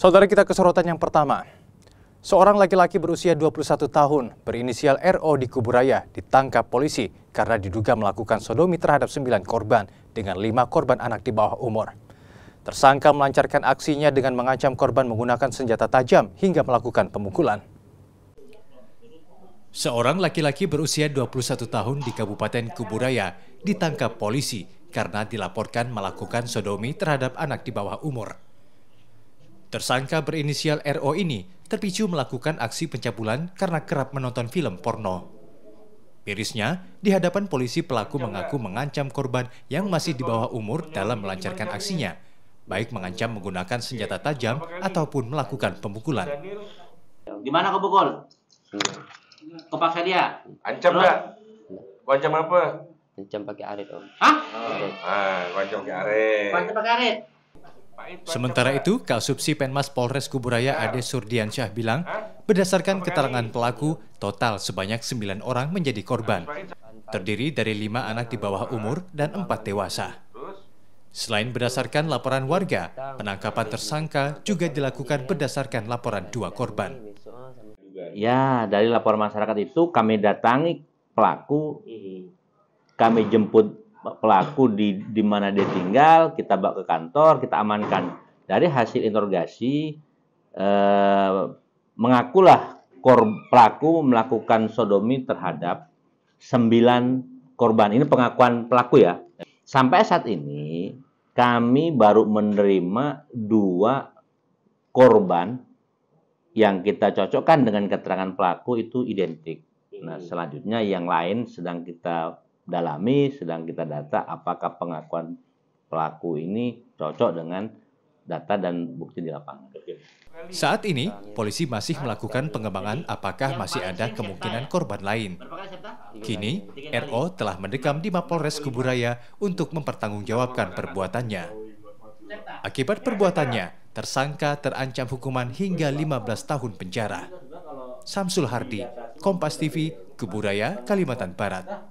Saudara kita ke sorotan yang pertama. Seorang laki-laki berusia 21 tahun berinisial RO di Kuburaya ditangkap polisi karena diduga melakukan sodomi terhadap 9 korban dengan 5 korban anak di bawah umur. Tersangka melancarkan aksinya dengan mengancam korban menggunakan senjata tajam hingga melakukan pemukulan. Seorang laki-laki berusia 21 tahun di Kabupaten Kuburaya ditangkap polisi karena dilaporkan melakukan sodomi terhadap anak di bawah umur. Tersangka berinisial RO ini terpicu melakukan aksi pencabulan karena kerap menonton film porno. Mirisnya, di hadapan polisi pelaku mengaku mengancam korban yang masih di bawah umur dalam melancarkan aksinya, baik mengancam menggunakan senjata tajam ataupun melakukan pemukulan. pukul? kebukul? Kepaksa dia? Ancam nggak? Ancam apa? Ancam pakai arit, Om. Hah? Oh, ah, ancam pakai arit. Ancam pakai arit. Sementara itu, Kasubsi Penmas Polres Kuburaya Ade Surdiansyah bilang, berdasarkan keterangan pelaku, total sebanyak 9 orang menjadi korban, terdiri dari lima anak di bawah umur dan empat dewasa. Selain berdasarkan laporan warga, penangkapan tersangka juga dilakukan berdasarkan laporan dua korban. Ya, dari laporan masyarakat itu kami datangi pelaku, kami jemput pelaku di di mana dia tinggal, kita bawa ke kantor, kita amankan. Dari hasil interogasi eh, mengakulah kor, pelaku melakukan sodomi terhadap sembilan korban. Ini pengakuan pelaku ya. Sampai saat ini kami baru menerima dua korban yang kita cocokkan dengan keterangan pelaku itu identik. Nah, selanjutnya yang lain sedang kita dalami, sedang kita data apakah pengakuan pelaku ini cocok dengan data dan bukti di lapangan. Saat ini, polisi masih melakukan pengembangan apakah masih ada kemungkinan korban lain. Kini, RO telah mendekam di Mapolres Kuburaya untuk mempertanggungjawabkan perbuatannya. Akibat perbuatannya, tersangka terancam hukuman hingga 15 tahun penjara. Samsul Hardi, Kompas TV, Kuburaya, Kalimantan Barat.